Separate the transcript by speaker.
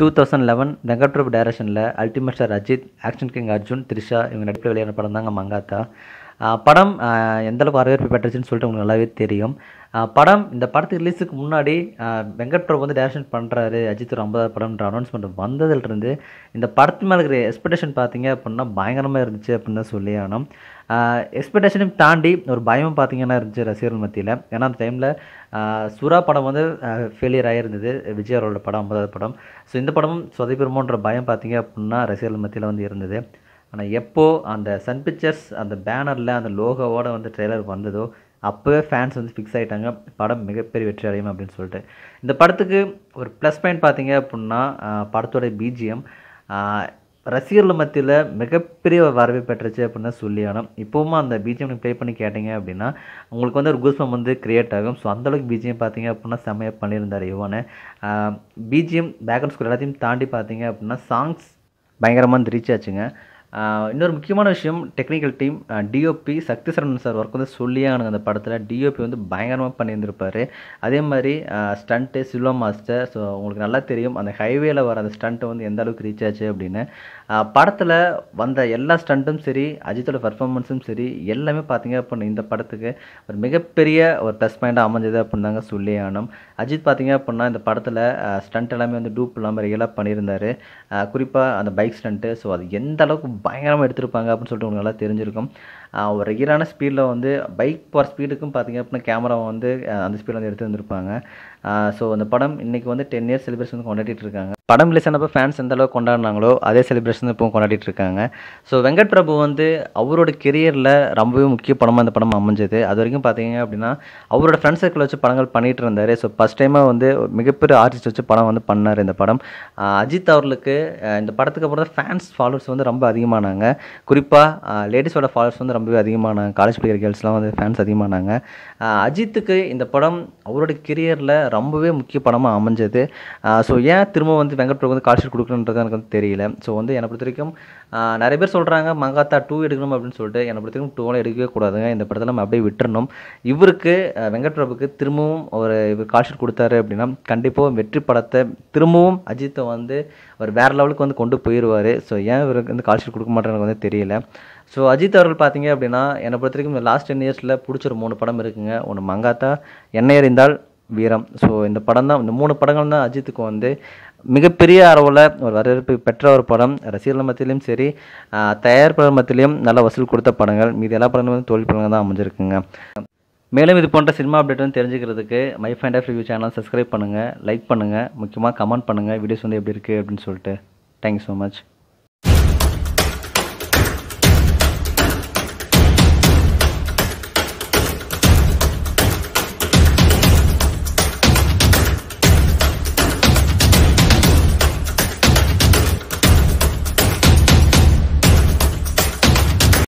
Speaker 1: two thousand eleven வெங்கட்ரூப் டைரக்ஷனில் ultimate star Ajith action king Arjun Trisha இவங்க நடிப்பில் வெளியான படம் தாங்க மங்காத்தா படம் எந்தளவுக்கு வரவேற்பு பெற்றுச்சுன்னு சொல்லிட்டு உங்களுக்கு நல்லாவே தெரியும் படம் இந்த படத்துக்கு ரிலீஸுக்கு முன்னாடி வெங்கட் பிரபு வந்து டேரக்ஷன் பண்ணுறாரு அஜித் ஒரு ஐம்பதாவது படம்ன்ற அனௌன்ஸ்மெண்ட் வந்ததுலேருந்து இந்த படத்து மேலே இருக்கிற எக்ஸ்பெக்டேஷன் பார்த்தீங்க அப்படின்னா பயங்கரமாக இருந்துச்சு அப்படின்னு தான் சொல்லி ஆனால் எக்ஸ்பெக்டேஷனையும் தாண்டி ஒரு பயமும் பார்த்தீங்கன்னா இருந்துச்சு ரசிகர்கள் மத்தியில் ஏன்னா அந்த டைமில் சுறா படம் வந்து ஃபெயிலியர் ஆகியிருந்தது விஜய் அவரோட படம் ஐம்பதாவது படம் ஸோ இந்த படமும் சொதைப்பெருமோன்ற பயம் பார்த்தீங்க அப்படின்னா ரசிகர்கள் மத்தியில் வந்து இருந்தது ஆனால் எப்போது அந்த சன் பிக்சர்ஸ் அந்த பேனரில் அந்த லோகோவோட வந்து ட்ரெய்லர் வந்ததோ அப்போவே ஃபேன்ஸ் வந்து ஃபிக்ஸ் ஆகிட்டாங்க படம் மிகப்பெரிய வெற்றி அடையும் அப்படின்னு சொல்லிட்டு இந்த படத்துக்கு ஒரு ப்ளஸ் பாயிண்ட் பார்த்தீங்க அப்படின்னா படத்தோட பிஜிஎம் ரசிகர்கள் மத்தியில் மிகப்பெரிய வரவே பெற்றுச்சு அப்படின்னு சொல்லி ஆனால் இப்போவும் அந்த பிஜிஎம் ப்ளே பண்ணி கேட்டிங்க அப்படின்னா உங்களுக்கு வந்து ஒரு கூஸ்பம் வந்து க்ரியேட் ஆகும் ஸோ அந்தளவுக்கு பிஜிஎம் பார்த்தீங்க அப்படின்னா செம்மையாக பண்ணியிருந்தார் யுவானு பிஜிஎம் பேக்ரவுண்ட் ஸ்கூல் எல்லாத்தையும் தாண்டி பார்த்தீங்க அப்படின்னா சாங்ஸ் பயங்கரமாக வந்து ரீச் ஆச்சுங்க இன்னொரு முக்கியமான விஷயம் technical team DOP Sakthi Saravanan sir work வந்து சொல்லியே அந்த படத்தில் டிஓபி வந்து பயங்கரமாக பண்ணியிருந்திருப்பார் அதே மாதிரி ஸ்டண்ட்டு சில்வா மாஸ்டர் ஸோ உங்களுக்கு நல்லா தெரியும் அந்த ஹைவேயில் வர அந்த ஸ்டண்ட்டு வந்து எந்த அளவுக்கு ரீச் ஆச்சு அப்படின்னு படத்தில் வந்த எல்லா ஸ்டண்ட்டும் சரி அஜித்தோட பர்ஃபார்மன்ஸும் சரி எல்லாமே பார்த்தீங்க அப்படின்னு இந்த படத்துக்கு ஒரு மிகப்பெரிய ஒரு ப்ளஸ் பாயிண்டாக அமைஞ்சது அப்படின்னு தாங்க சொல்லி அஜித் பார்த்தீங்க அப்படின்னா இந்த படத்தில் ஸ்டண்ட் எல்லாமே வந்து டூப் இல்லாமல் ரியலாக பண்ணியிருந்தார் குறிப்பாக அந்த பைக் ஸ்டண்ட்டு ஸோ அது எந்த அளவுக்கு பயங்கரமாக எடுத்திருப்பாங்க அப்படின்னு சொல்லிட்டு உங்களுக்கு நல்லா தெரிஞ்சிருக்கும் ஒரு ரெகுலரான ஸ்பீடில் வந்து பைக் போகிற ஸ்பீடுக்கும் பார்த்திங்க அப்படின்னா கேமராவை வந்து அந்த ஸ்பீடில் வந்து எடுத்து வந்திருப்பாங்க ஸோ அந்த படம் இன்றைக்கி வந்து டென் இயர்ஸ் செலிப்ரேஷன் வந்து கொண்டாடிட்டு இருக்காங்க படம் ரிலீஸ் ஆனப்போ ஃபேன்ஸ் எந்த அளவுக்கு கொண்டாடினாங்களோ அதே செலிப்ரேஷன் இப்போ கொண்டாடிட்டு இருக்காங்க ஸோ வெங்கட் பிரபு வந்து அவரோட கெரியரில் ரொம்பவே முக்கிய படமாக அந்த படம் அமைஞ்சது அது வரைக்கும் பார்த்தீங்க அப்படின்னா அவரோட ஃப்ரெண்ட் சர்க்கிள் வச்சு படங்கள் பண்ணிகிட்டு இருந்தார் ஸோ ஃபஸ்ட் டைமாக வந்து மிகப்பெரிய ஆர்டிஸ்ட் வச்சு படம் வந்து பண்ணார் இந்த படம் அஜித் அவர்களுக்கு இந்த படத்துக்கு அப்புறம் தான் ஃபேன்ஸ் ஃபாலோவர்ஸ் வந்து ரொம்ப அதிகமாக அதிகமானாங்க குறிப்பாக லேடிஸோட ஃபாலோவர்ஸ் வந்து ரொம்பவே அதிகமான காலேஜ் படிக்கிற கேர்ள்ஸ்லாம் வந்து ஃபேன்ஸ் அதிகமானாங்க அஜித்துக்கு இந்த படம் அவரோட கெரியரில் ரொம்பவே முக்கிய படமாக அமைஞ்சது ஸோ ஏன் திரும்ப வந்து வெங்கட் பிரபு வந்து காலேஜ் கொடுக்கணுன்றது எனக்கு வந்து தெரியல ஸோ வந்து என்னை பொறுத்த வரைக்கும் நிறைய பேர் சொல்கிறாங்க மங்காத்தா டூ எடுக்கணும் அப்படின்னு சொல்லிட்டு என்னை பொறுத்தவரைக்கும் டூவெலாம் எடுக்கவே கூடாதுங்க இந்த படத்தை நம்ம அப்படியே விட்டுறணும் இவருக்கு வெங்கட் பிரபுக்கு திரும்பவும் ஒரு இவர் கால்ஷீட் கொடுத்தாரு அப்படின்னா கண்டிப்பாக வெற்றி படத்தை திரும்பவும் அஜித்தை வந்து அவர் வேறு லெவலுக்கு வந்து கொண்டு போயிடுவார் ஸோ ஏன் இவருக்கு வந்து கால்ஷீட் கொடுக்க மாட்டேன்னு எனக்கு வந்து தெரியல ஸோ அஜித் அவர்கள் பார்த்தீங்க அப்படின்னா என்னை பொறுத்த வரைக்கும் லாஸ்ட் டென் இயர்ஸில் பிடிச்ச ஒரு மூணு படம் இருக்குங்க ஒன்று மங்காத்தா என்ன எறிந்தால் வீரம் ஸோ இந்த படம் தான் இந்த மூணு படங்கள் தான் அஜித்துக்கு வந்து மிகப்பெரிய அளவில் ஒரு வரவேற்பு பெற்ற ஒரு படம் ரசிகர்கள் மத்தியிலையும் சரி தயாரிப்பாளர் மத்தியிலையும் நல்ல வசூல் கொடுத்த படங்கள் மீதி எல்லா படங்களும் வந்து தோல்வி படங்கள் தான் அமைஞ்சிருக்குங்க மேலும் இது போன்ற சினிமா அப்டேட் வந்து தெரிஞ்சுக்கிறதுக்கு my find of review channel subscribe பண்ணுங்கள் லைக் பண்ணுங்கள் முக்கியமாக கமெண்ட் பண்ணுங்கள் வீடியோஸ் வந்து எப்படி இருக்குது அப்படின்னு சொல்லிட்டு தேங்க்யூ ஸோ மச்